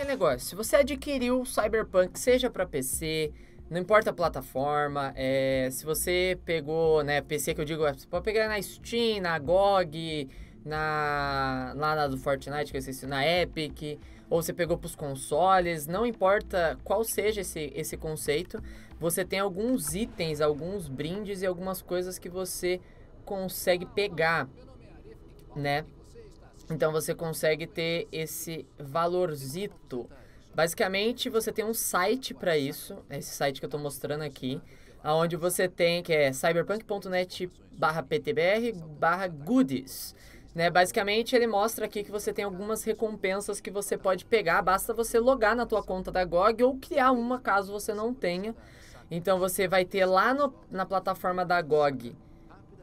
aquele negócio. Se você adquiriu Cyberpunk, seja para PC, não importa a plataforma, é, se você pegou, né, PC que eu digo, é, você pode pegar na Steam, na GOG, na, lá na do Fortnite, que eu esqueci, na Epic, ou você pegou para os consoles, não importa qual seja esse, esse conceito, você tem alguns itens, alguns brindes e algumas coisas que você consegue pegar, né? Então você consegue ter esse valorzito. Basicamente, você tem um site para isso, é esse site que eu estou mostrando aqui, aonde você tem que é cyberpunk.net/ptbr/goodies. Né, basicamente, ele mostra aqui que você tem algumas recompensas que você pode pegar, basta você logar na tua conta da GOG ou criar uma caso você não tenha. Então você vai ter lá no, na plataforma da GOG,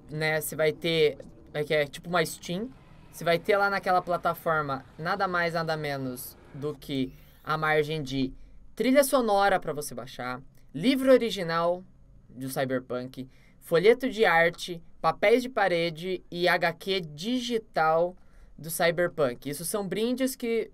né, você vai ter, é que é tipo uma Steam, você vai ter lá naquela plataforma nada mais, nada menos do que a margem de trilha sonora para você baixar, livro original do Cyberpunk, folheto de arte, papéis de parede e HQ digital do Cyberpunk. Isso são brindes que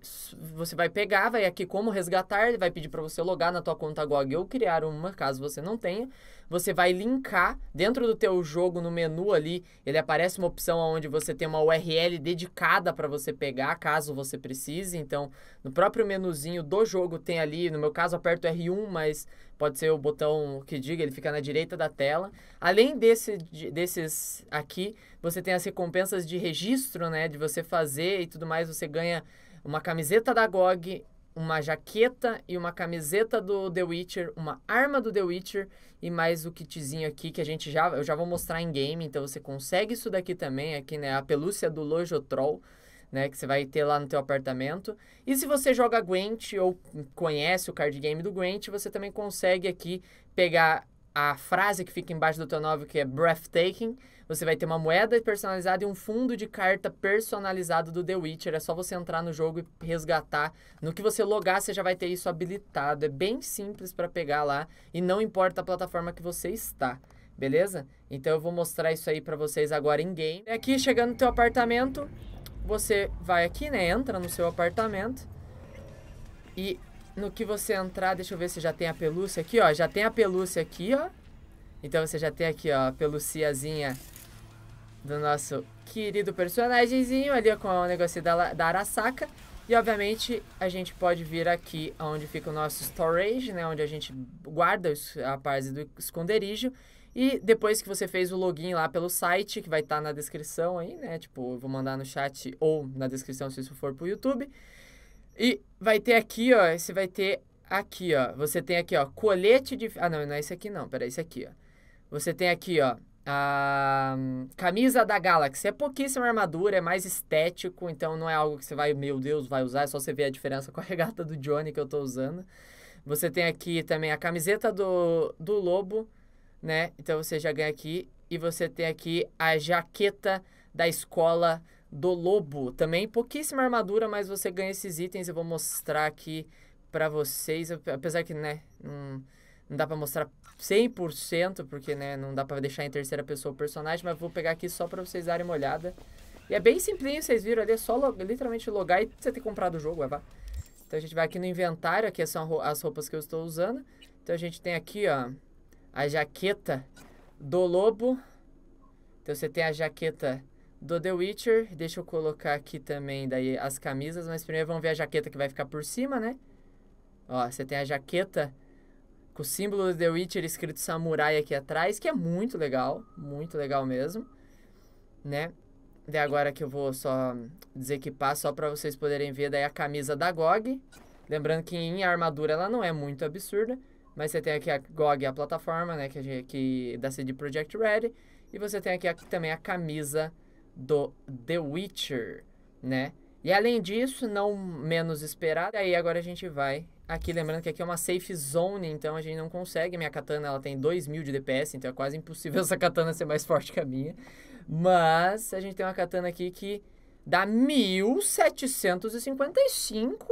você vai pegar, vai aqui como resgatar, ele vai pedir para você logar na tua conta GOG ou criar uma, caso você não tenha, você vai linkar dentro do teu jogo no menu ali, ele aparece uma opção onde você tem uma URL dedicada para você pegar, caso você precise. Então, no próprio menuzinho do jogo tem ali, no meu caso aperto R1, mas pode ser o botão que diga, ele fica na direita da tela. Além desse, desses aqui, você tem as recompensas de registro, né, de você fazer e tudo mais, você ganha uma camiseta da GOG, uma jaqueta e uma camiseta do The Witcher, uma arma do The Witcher e mais o kitzinho aqui que a gente já eu já vou mostrar em game, então você consegue isso daqui também, aqui é né, a pelúcia do Lojotrol, né, que você vai ter lá no teu apartamento. E se você joga Gwent ou conhece o card game do Gwent, você também consegue aqui pegar a frase que fica embaixo do teu nome, que é breathtaking. Você vai ter uma moeda personalizada e um fundo de carta personalizado do The Witcher. É só você entrar no jogo e resgatar. No que você logar, você já vai ter isso habilitado. É bem simples para pegar lá e não importa a plataforma que você está. Beleza? Então eu vou mostrar isso aí para vocês agora em game. É aqui chegando no teu apartamento, você vai aqui, né? Entra no seu apartamento e no que você entrar, deixa eu ver se já tem a pelúcia aqui, ó. Já tem a pelúcia aqui, ó. Então você já tem aqui, ó, a peluciazinha do nosso querido personagemzinho ali com o negócio da, da Arasaka. E obviamente a gente pode vir aqui onde fica o nosso storage, né? Onde a gente guarda a parte do esconderijo. E depois que você fez o login lá pelo site, que vai estar tá na descrição aí, né? Tipo, eu vou mandar no chat ou na descrição se isso for pro YouTube. E vai ter aqui, ó, você vai ter aqui, ó. Você tem aqui, ó, colete de... Ah, não, não é esse aqui não, peraí, esse aqui, ó. Você tem aqui, ó, a hum, camisa da Galaxy. É pouquíssima armadura, é mais estético, então não é algo que você vai, meu Deus, vai usar. É só você ver a diferença com a regata do Johnny que eu tô usando. Você tem aqui também a camiseta do, do Lobo, né? Então você já ganha aqui. E você tem aqui a jaqueta da escola do lobo também. Pouquíssima armadura, mas você ganha esses itens. Eu vou mostrar aqui para vocês. Apesar que, né, não, não dá para mostrar 100%, porque, né, não dá para deixar em terceira pessoa o personagem. Mas vou pegar aqui só para vocês darem uma olhada. E é bem simplinho, vocês viram ali. É só literalmente logar e você ter comprado o jogo, Eva. É então a gente vai aqui no inventário. Aqui são as roupas que eu estou usando. Então a gente tem aqui, ó, a jaqueta do lobo. Então você tem a jaqueta do The Witcher. Deixa eu colocar aqui também daí as camisas, mas primeiro vamos ver a jaqueta que vai ficar por cima, né? Ó, você tem a jaqueta com o símbolo do The Witcher escrito samurai aqui atrás, que é muito legal, muito legal mesmo, né? Daí agora que eu vou só desequipar, só para vocês poderem ver daí a camisa da GOG. Lembrando que em armadura ela não é muito absurda, mas você tem aqui a GOG, a plataforma, né, que, que da CD Project Red, e você tem aqui também a camisa do The Witcher, né? E além disso, não menos esperado, aí agora a gente vai aqui, lembrando que aqui é uma safe zone, então a gente não consegue, minha katana ela tem 2000 de DPS, então é quase impossível essa katana ser mais forte que a minha, mas a gente tem uma katana aqui que dá 1755,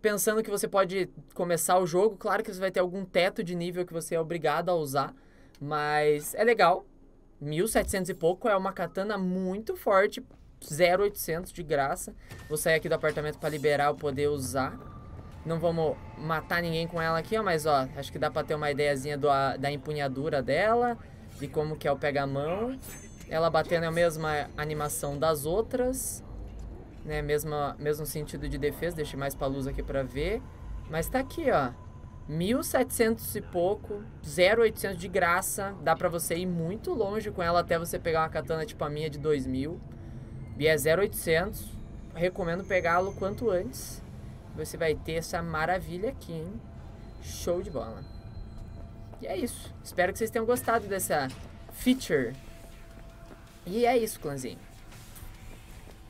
pensando que você pode começar o jogo, claro que você vai ter algum teto de nível que você é obrigado a usar, mas é legal, 1700 e pouco é uma katana muito forte, 0800 de graça. Vou sair aqui do apartamento para liberar o poder usar. Não vamos matar ninguém com ela aqui, ó, mas ó, acho que dá para ter uma ideiazinha do, a, da empunhadura dela, de como que é o pega-mão. Ela batendo é a mesma animação das outras, né, mesma, mesmo sentido de defesa, deixei mais pra luz aqui para ver. Mas tá aqui, ó. 1.700 e pouco, 0.800 de graça. Dá para você ir muito longe com ela até você pegar uma katana tipo a minha de 2.000. E é 0.800. Recomendo pegá-lo quanto antes. Você vai ter essa maravilha aqui, hein? Show de bola. E é isso. Espero que vocês tenham gostado dessa feature. E é isso, clãzinho.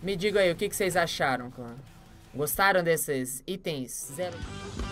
Me diga aí, o que, vocês acharam, clã? Gostaram desses itens? 0800.